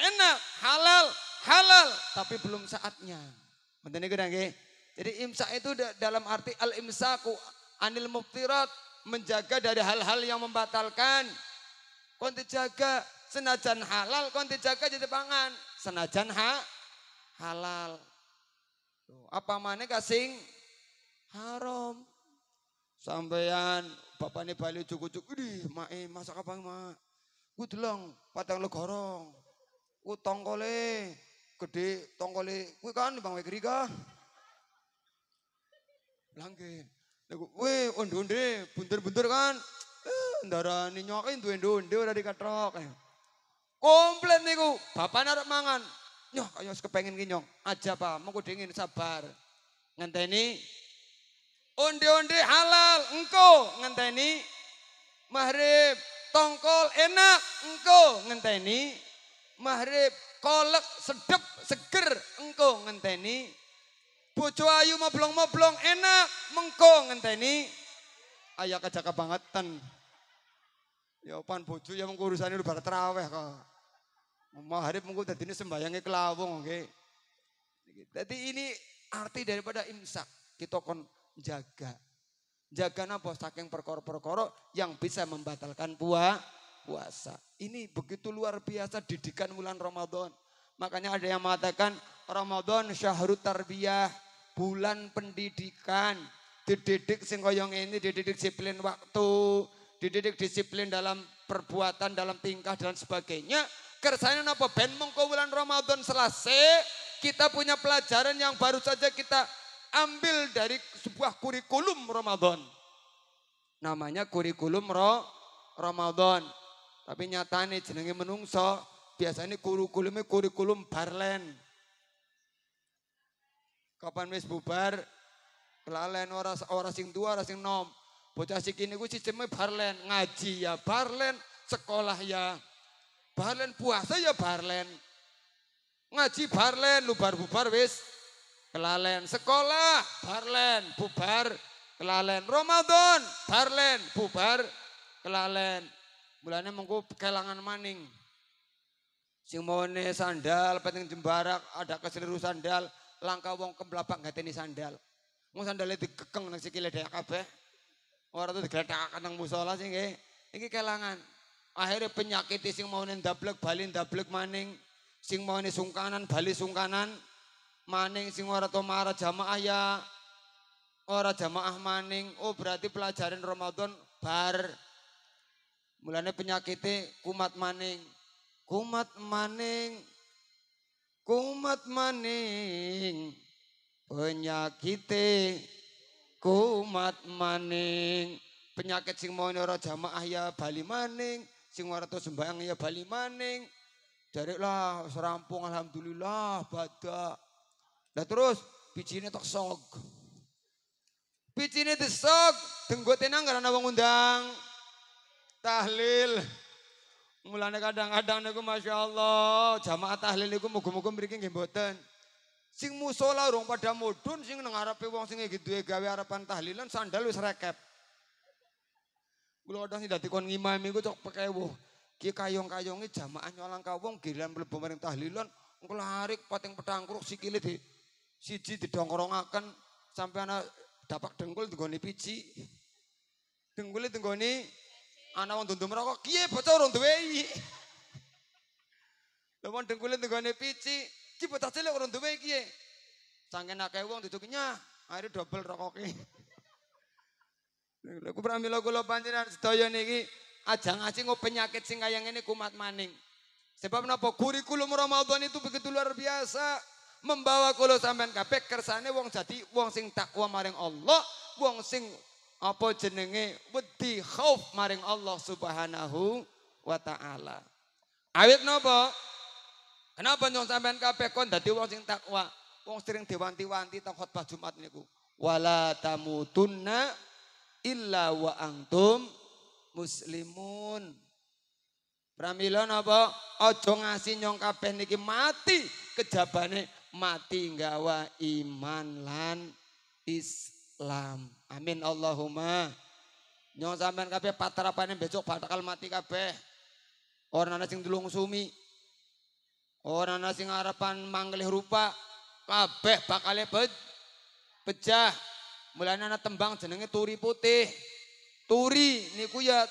A: enak, halal, halal, tapi belum saatnya. Mboten niku nggih. Jadi imsak itu dalam arti al imsaku anil muftirat menjaga dari hal-hal yang membatalkan. Kon dijaga senajan halal kon dijaga jadi pangan. Senajan ha halal Apa mana kasing haram. Sampeyan bapak ini balik cukup-cukup. Udih, mak eh, masak apa mak? Kudelong, patang lo gorong. Kutongkole, gede tongkole. Kui kan, bang Wekri kah? Langke. Weh, undi-undi, buntur-buntur kan. Eh, Ndara ninyokin, duen-duen, dia udah dikatrok. Komplet niku, bapak narap mangan. Yo, kaya kepengen gini nyong. Aja mau mengko dingin sabar. Ngenteni onde-onde halal engko ngenteni mahrib tongkol enak engko ngenteni mahrib kolak sedep seger engko ngenteni bojo ayu moblong-moblong enak mengko ngenteni ayah kajaka bangetan ya pan bojo ya mengurusannya lu bar traweh kok Maharib mungkin tadi ini sembayangnya kelawung, oke. Okay. Jadi ini arti daripada imsak. Kita kon jaga. Jaga napa saking perkara-perkara yang bisa membatalkan puah, puasa. Ini begitu luar biasa didikan bulan Ramadan. Makanya ada yang mengatakan Ramadan syahrut tarbiyah, bulan pendidikan. Dididik singkoyong ini, dididik disiplin waktu, dididik disiplin dalam perbuatan, dalam tingkah dan sebagainya saya napa ben mengko bulan Ramadan selesai, kita punya pelajaran yang baru saja kita ambil dari sebuah kurikulum Ramadan. Namanya kurikulum ro Ramadan. Tapi nyatanya jenenge menungso, biasanya kurikulumnya kurikulum barlen. Kapan wis bubar, kelalen orang ora sing dua, orang sing nom. Bocah sikine ku sistemnya barlen, ngaji ya barlen, sekolah ya Barlen puasa ya barlen. Ngaji barlen, lubar bubar wis kelalen. Sekolah barlen, bubar kelalen. Ramadan barlen, bubar kelalen. Mulanya mengku kelangan maning. Sing mone sandal penting jembarak ada keseliru sandal langka wong gak ngateni sandal. Mau sandale dikekeng nang sikile dhek kabeh. Ora tuh digletakake nang musola sih nggih. ini kelangan. Akhirnya penyakit sing mau daplek balin daplek maning, sing mau sungkanan bali sungkanan, maning sing ora to mara jamaah ya ora jamaah maning. Oh berarti pelajaran Ramadan bar. Mulane penyakitnya kumat maning. Kumat maning. Kumat maning. penyakitnya kumat maning. Penyakit sing mau ora jamaah ya bali maning. Sing ora sembahyang ya bali maning. Jariklah serampung alhamdulillah badak. Lah terus bijine tok sok. Bijine desok, denggote nang karena wong undang. Tahlil. Mulane kadang-kadang niku Masya Allah, jamaah tahlil niku muga-muga mriki nggih mboten. Sing musola rong pada modun, sing nang arepe wong sing ya gawe harapan tahlilan sandal wis rekep. Kulo kadang sing dadi kon ngimam iku cok pekewu. Ki kayong-kayonge jamaah nyolang kawong giliran mlebu maring tahlilan engko pating petangkruk sikile di siji didongkrongaken sampai ana dapak dengkul tenggoni pici. Dengkule tenggoni ana wong dundum rokok, kiye bocah ora duwe. Lha wong dengkule tenggoni pici, ki bocah cilik ora duwe kiye. Cangkene akeh wong dituku nyah, akhire dobel rokoke. Lha pramila kula panjenengan sedaya niki aja ngaji nggo penyakit sing kaya ngene kumat maning. Sebab napa kurikulum Ramadan itu begitu luar biasa membawa kulo sampean kabeh kersane wong jadi wong sing takwa maring Allah, wong sing apa jenenge wedi khauf maring Allah Subhanahu wa taala. Awit napa? Kenapa nyong sampean kabeh kon dadi wong sing takwa? Wong sering diwanti-wanti tak khotbah Jumat niku. Wala tamutunna illa wa antum muslimun. Pramila napa? Aja ngasih nyong kabeh niki mati kejabane mati nggawa iman lan Islam. Amin Allahumma. Nyong sampean kabeh patrapane besok bakal mati kabeh. Ora ana sing dulung sumi. Ora ana sing harapan manglih rupa. Kabeh bakale Be- mulai anak tembang jenenge turi putih. Turi niku ya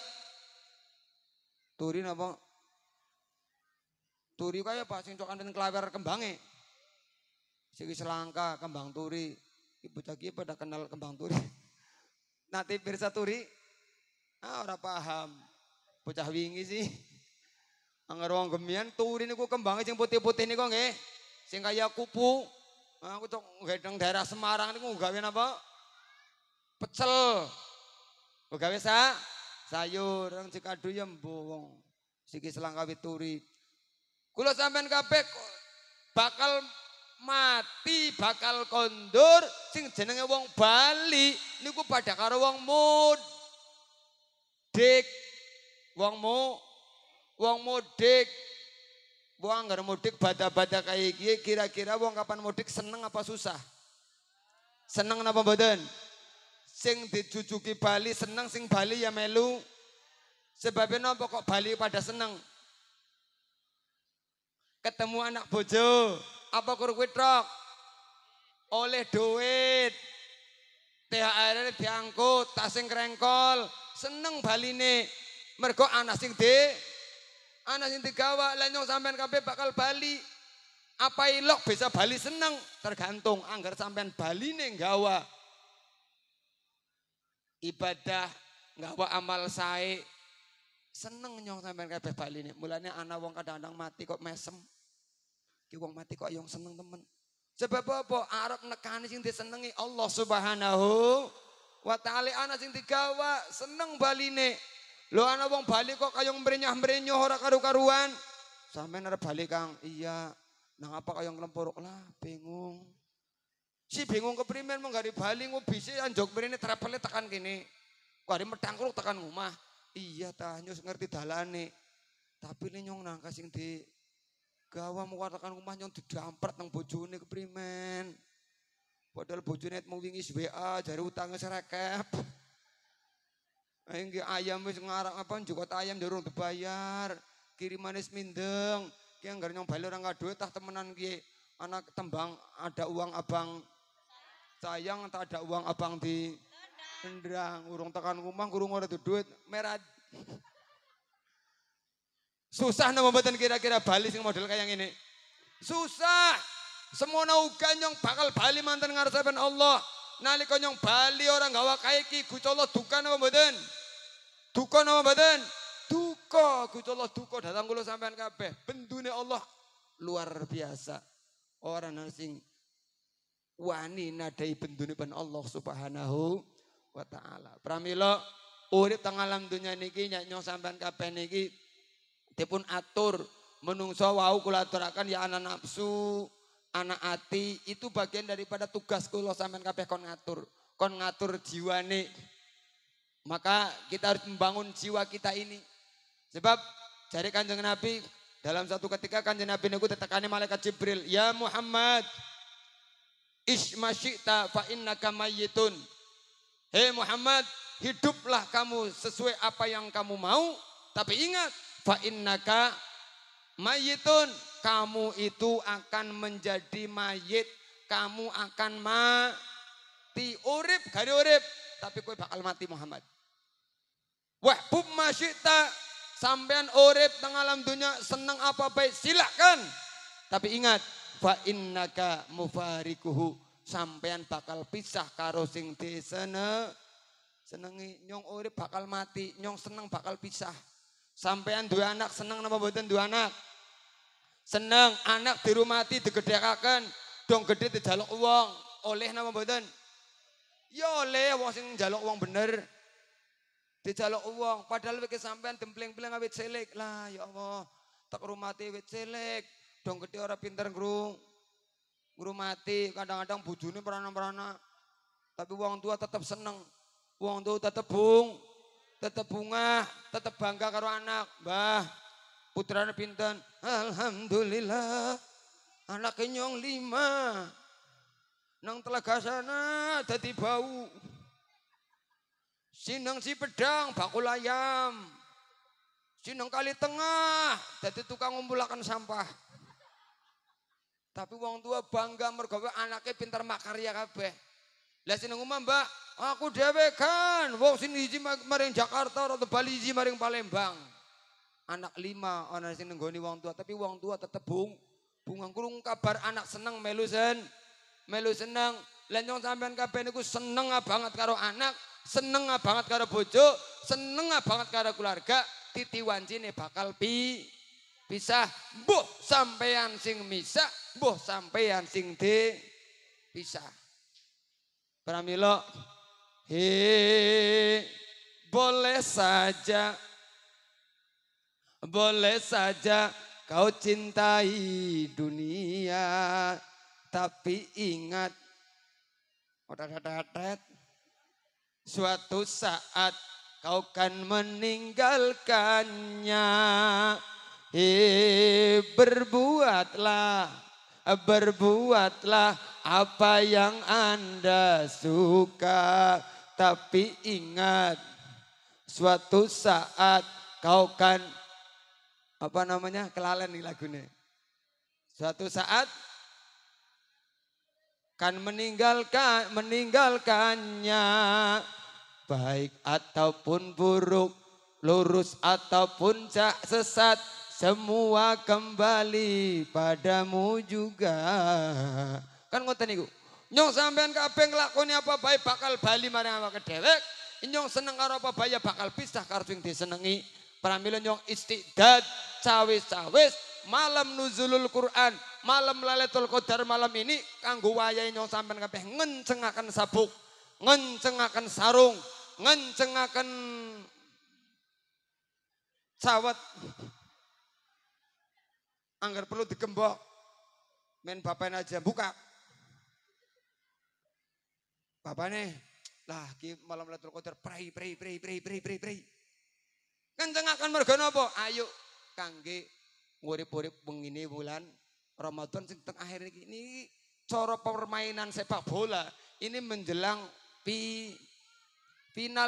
A: Turi napa? Turi kaya apa sing cokan kelawer klawer kembange. Sing selangka kembang turi. Ibu caki pada kenal kembang turi. Nanti pirsa turi ah ora paham. Bocah wingi sih. Angger wong gemian turi niku kembange sing putih-putih niku nggih. Sing kaya kupu. Ah, aku tuh gedeng daerah Semarang ku gawe apa pecel pegawai sa sayur orang cikadu ya mbong siki selangkawi turi kulo sampean kabeh bakal mati bakal kondur sing jenenge wong Bali niku pada karo wong mudik wong mu wong mudik wong anggar mudik bada-bada kaya kira-kira wong kapan mudik seneng apa susah seneng apa mboten Sing dijujuki Bali seneng, sing Bali ya melu. Sebabnya nopo kok Bali pada seneng? Ketemu anak bojo, apa kur rock, Oleh duit. THR diangkut, tasing kerengkol, seneng Bali nih. Mergo anak sing di anak sing digawa lanyong sampean kabeh bakal Bali. Apa ilok bisa Bali seneng tergantung anggar sampean Bali nih gawa ibadah, nggawa amal sae. Seneng nyong sampean kayak bali ini. Mulanya anak wong kadang-kadang mati kok mesem. Ki wong mati kok yang seneng temen. Sebab apa? Arab nekani sing disenengi Allah Subhanahu wa taala ana sing digawa seneng baline. lo ana wong Bali kok kayong merenyah mrenyuh ora karu-karuan. Sampeyan arep Bali Kang. Iya. Nang apa kayong kelempur? Lah bingung. Si bingung ke primer mau gari Bali mau bisa anjok ini travelnya tekan gini. Kok metangkul tekan rumah. Iya nyus ngerti dalane. Tapi ini nyong nangka sing di gawa mengatakan rumah nyong didampret nang bojone primer. Padahal bojone mau wingis WA jari utangnya serekep. Ini ayam wis ngarang apa juga ayam durung dibayar. manis mindeng. yang anggar nyong bali orang duit tah temenan ki anak tembang ada uang abang sayang tak ada uang abang di endrang urung tekan rumah kurung ora tuh duit merah susah nama mboten kira-kira Bali sing model kayak ini susah semua naukan yang bakal Bali mantan ngarsapan Allah nali konyong Bali orang gawa kaya ki duka nama mboten duka nama mboten duka Gusti duka datang gulo sampean kabeh bendune Allah luar biasa orang nasi wani nadai bendunipun Allah Subhanahu wa taala. Pramilo, urip teng alam niki nyak nyong sampean kabeh niki dipun atur menungso wau kula aturaken ya anak nafsu, anak ati itu bagian daripada tugas kula sampean kabeh kon ngatur. Kon ngatur jiwane. Maka kita harus membangun jiwa kita ini. Sebab dari kanjeng Nabi dalam satu ketika kanjeng Nabi niku tetekane malaikat Jibril, "Ya Muhammad, Ismasyita fa innaka mayyitun. Hei Muhammad, hiduplah kamu sesuai apa yang kamu mau, tapi ingat fa innaka mayyitun, kamu itu akan menjadi mayit, kamu akan mati urip gari urip, tapi kau bakal mati Muhammad. Wahbub masyita sampean urip tengah alam dunia senang apa baik silakan. Tapi ingat, fa innaka mufarikuhu sampean bakal pisah karo sing disene senengi nyong urip bakal mati nyong seneng bakal pisah sampean dua anak seneng napa mboten dua anak seneng anak di rumah mati digedhekaken dong gede dijaluk uang oleh napa mboten ya oleh wong sing njaluk uang bener dijaluk uang padahal wiki sampean dempling-pling awit cilik lah ya Allah tak rumati awit cilik dong gede orang pinter guru guru mati kadang-kadang bujuni perana-perana tapi uang tua tetap seneng uang tua tetap bung tetap bunga tetap bangga karo anak mbah putranya pinten alhamdulillah anak kenyong lima nang telaga sana tadi bau sinang si pedang bakul ayam sinang kali tengah tadi tukang ngumpulakan sampah tapi wong tua bangga mergawe anaknya pintar makarya kabeh. Lah sing ngomong, Mbak, aku dhewe kan wong sing hiji maring Jakarta atau Bali hiji maring Palembang. Anak lima ana sing nenggoni wong tua, tapi wong tua tetep bung bungang kurung kabar anak seneng melu sen. Melu seneng. Lah nyong sampean kabeh niku seneng banget karo anak, seneng banget karo bojo, seneng banget karo keluarga, titi wancine bakal pi pisah buh sampean sing bisa, buh sampean sing di pisah pramilo ya, he boleh saja boleh saja kau cintai dunia tapi ingat oh, suatu saat kau kan meninggalkannya Eh, berbuatlah, berbuatlah apa yang Anda suka. Tapi ingat, suatu saat kau kan, apa namanya, kelalen nih lagunya. Suatu saat kan meninggalkan meninggalkannya baik ataupun buruk lurus ataupun sesat semua kembali padamu juga. Kan ngoten niku. Nyong sampean kabeh nglakoni apa baik bakal bali marang awake dewek. Nyong seneng karo apa bae ya bakal pisah karo sing disenengi. Pramila nyong istiqdad cawis-cawis malam nuzulul Quran, malam Lailatul Qadar malam ini kanggo wayahe nyong sampean kabeh ngencengaken sabuk, ngencengaken sarung, ngencengaken sawet. Anggar perlu digembok. Main bapaknya aja, buka. Bapaknya, lah ki malam Lailatul Qadar pray pray pray pray pray pray pray. Kencengaken mergo napa? Ayo kangge ngurip urip bengi bulan Ramadan sing teng akhir iki ini coro permainan sepak bola ini menjelang pi, final